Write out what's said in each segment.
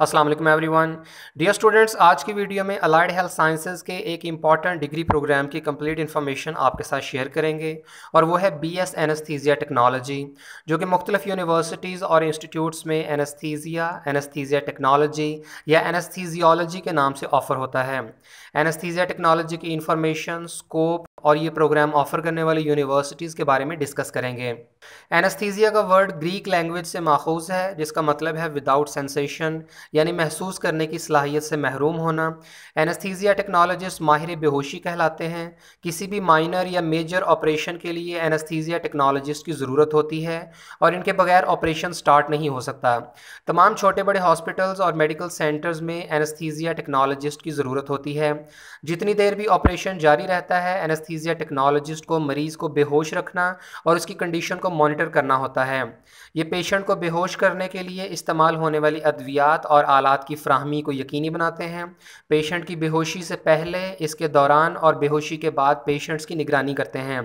अस्सलाम वालेकुम everyone dear students आज की वीडियो में अलाइड हेल्थ साइंसेज के एक इंपॉर्टेंट डिग्री प्रोग्राम की कंप्लीट इन्फॉर्मेशन आपके साथ शेयर करेंगे और वो है बी एस एनस्थीज़िया टेक्नोलॉजी जो कि मुख्तलिफ यूनिवर्सिटीज़ और इंस्टीट्यूट्स में एनस्थीज़िया एनस्थीज़िया टेक्नोलॉजी या एनस्थीजियोलॉजी के नाम से ऑफ़र होता है एनस्थीज़िया टेक्नोलॉजी की इन्फॉर्मेशन स्कोप और ये प्रोग्राम ऑफर करने वाली यूनिवर्सिटीज़ के बारे में डिस्कस करेंगे एनस्थीजिया का वर्ड ग्रीक लैंग्वेज से माखूज है जिसका मतलब है विदाउट सेंसेशन यानी महसूस करने की सलाहियत से महरूम होना एनस्थीजिया टेक्नोलॉजिस्ट माहिर बेहोशी कहलाते हैं किसी भी माइनर या मेजर ऑपरेशन के लिए एनस्थीजिया टेक्नोलॉजिस्ट की ज़रूरत होती है और इनके बगैर ऑपरेशन स्टार्ट नहीं हो सकता तमाम छोटे बड़े हॉस्पिटल्स और मेडिकल सेंटर्स में एनस्थीजिया टेक्नोलॉजिस्ट की ज़रूरत होती है जितनी देर भी ऑपरेशन जारी रहता है एनस्थी एनेस्थीजिया टेक्नोलॉजिस्ट को मरीज़ को बेहोश रखना और उसकी कंडीशन को मॉनिटर करना होता है ये पेशेंट को बेहोश करने के लिए इस्तेमाल होने वाली अद्वियात और आलात की फ्राहमी को यकीनी बनाते हैं पेशेंट की बेहोशी से पहले इसके दौरान और बेहोशी के बाद पेशेंट्स की निगरानी करते हैं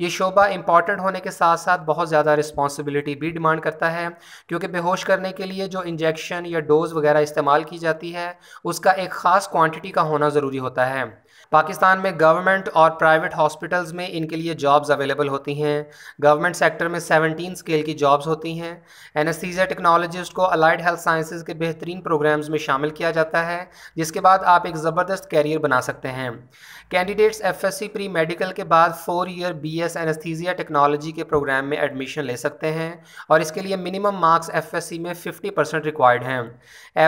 ये शोबा इंपॉर्टेंट होने के साथ साथ बहुत ज़्यादा रिस्पॉन्सिबिलिटी भी डिमांड करता है क्योंकि बेहोश करने के लिए जो इंजेक्शन या डोज़ वगैरह इस्तेमाल की जाती है उसका एक ख़ास क्वांटिटी का होना ज़रूरी होता है पाकिस्तान में गवर्नमेंट और प्राइवेट हॉस्पिटल्स में इनके लिए जॉब्स अवेलेबल होती हैं गवर्नमेंट सेक्टर में 17 स्केल की जॉब्स होती हैं एनस्थीजिया टेक्नोलॉजिस्ट को अलाइड हेल्थ साइंसेज के बेहतरीन प्रोग्राम्स में शामिल किया जाता है जिसके बाद आप एक ज़बरदस्त कैरियर बना सकते हैं कैंडिडेट्स एफ प्री मेडिकल के बाद four year B S anaesthesia technology के प्रोग्राम में एडमिशन ले सकते हैं और इसके लिए मिनिमम मार्क्स एफ में फिफ्टी परसेंट रिक्वायर्ड हैं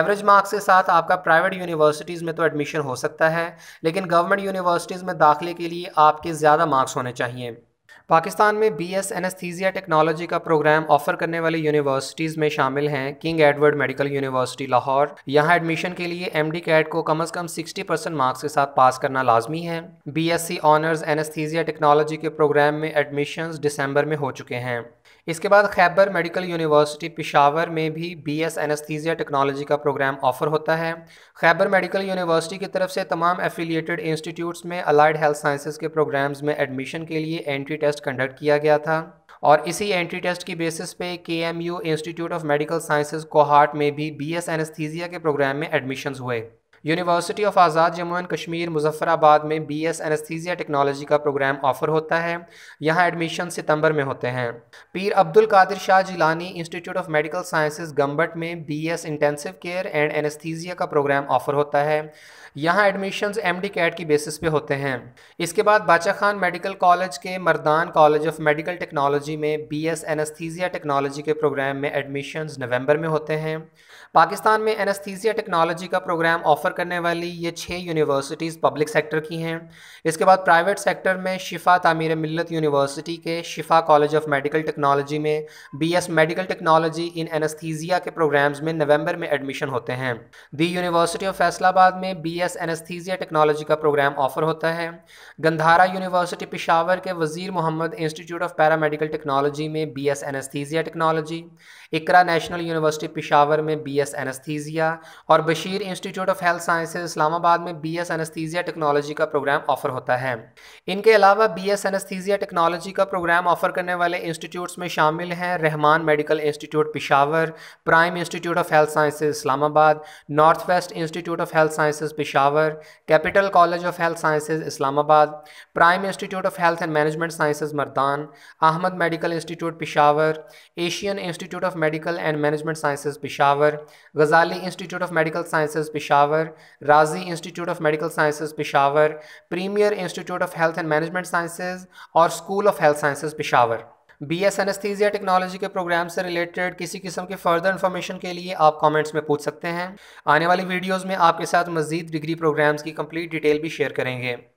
एवरेज मार्क्स के साथ आपका प्राइवेट यूनिवर्सिटीज़ में तो एडमिशन हो सकता है लेकिन गवर्नमेंट गवर्नमेंट यूनिवर्सिटीज़ में दाखिले के लिए आपके ज़्यादा मार्क्स होने चाहिए पाकिस्तान में बी एस एनस्थीजिया टेक्नोलॉजी का प्रोग्राम ऑफर करने वाली यूनिवर्सिटीज़ में शामिल हैं King Edward Medical University Lahore यहाँ एडमिशन के लिए एम डी कैट को कम अज़ कम सिक्सटी परसेंट मार्क्स के साथ पास करना लाजमी है B S C honours anaesthesia technology के प्रोग्राम में एडमिशन दिसंबर में हो चुके हैं इसके बाद खैबर मेडिकल यूनिवर्सिटी पिशावर में भी बी एस एनस्थीजिया टेक्नोलॉजी का प्रोग्राम ऑफर होता है खैबर मेडिकल यूनिवर्सिटी की तरफ से तमाम एफिलिएटेड इंस्टीट्यूट्स में अलाइड हेल्थ साइंसेज के प्रोग्राम्स में एडमिशन के लिए एंट्री टेस्ट कंडक्ट किया गया था और इसी एंट्री टेस्ट की बेसिस पे K M U institute of medical sciences Kohat में भी बी एस एनस्थीजिया के प्रोग्राम में एडमिशन्स हुए university of Azad Jammu and Kashmir Muzaffarabad में बी एस एनस्थीजिया टेक्नोलॉजी का प्रोग्राम ऑफर होता है यहाँ एडमिशन सितंबर में होते हैं Pir Abdul Qadir Shah Jilani institute of medical sciences Gambat में B S intensive care and anaesthesia का प्रोग्राम ऑफर होता है यहाँ एडमिशन एम डी कैट की बेसिस पे होते हैं इसके बाद बाचा खान मेडिकल कॉलेज के Mardan college of medical technology में बी एस एनस्थीजिया टेक्नोलॉजी के प्रोग्राम में एडमिशन नवंबर में होते हैं पाकिस्तान में एनस्थीजिया टेक्नोलॉजी का प्रोग्राम ऑफर ऑफ़र करने वाली ये छः यूनिवर्सिटीज़ पब्लिक सेक्टर की हैं इसके बाद प्राइवेट सेक्टर में शिफा तामीर मिलत यूनिवर्सिटी के Shifa college of medical technology में BS medical technology in anaesthesia के प्रोग्राम्स में नवंबर में एडमिशन होते हैं दी यूनिवर्सिटी ऑफ फैसलाबाद में बी एस एनस्थीजिया टेक्नोलॉजी का प्रोग्राम ऑफ़र होता है गंधारा यूनिवर्सिटी पिशावर के Wazir Mohammad institute of paramedical technology में B S anaesthesia technology Iqra national university Peshawar में बी एस एनस्थीजिया और Bashir institute of health health science Islamabad में बी एस एनस्थीजिया टेक्नोलॉजी का प्रोग्राम ऑफर होता है इनके अलावा बी एस एनस्थीजिया टेक्नोलॉजी का प्रोग्राम ऑफर करने वाले इंस्टीट्यूट्स में शामिल हैं Rahman medical institute Peshawar prime institute of health science Islamabad north west institute of health sciences Peshawar capital college of health sciences Islamabad prime institute of health and management sciences Mardan Ahmad medical institute Peshawar Asian institute of medical and management sciences Peshawar Ghazali institute of medical sciences Peshawar Razi institute of medical sciences Peshawar premier institute of health and management sciences और school of health sciences Peshawar B S anaesthesia technology के programme से related किसी किस्म के further information के लिए आप comments में पूछ सकते हैं आने वाली वीडियोस में आपके साथ मजीद डिग्री प्रोग्राम्स की कंप्लीट डिटेल भी शेयर करेंगे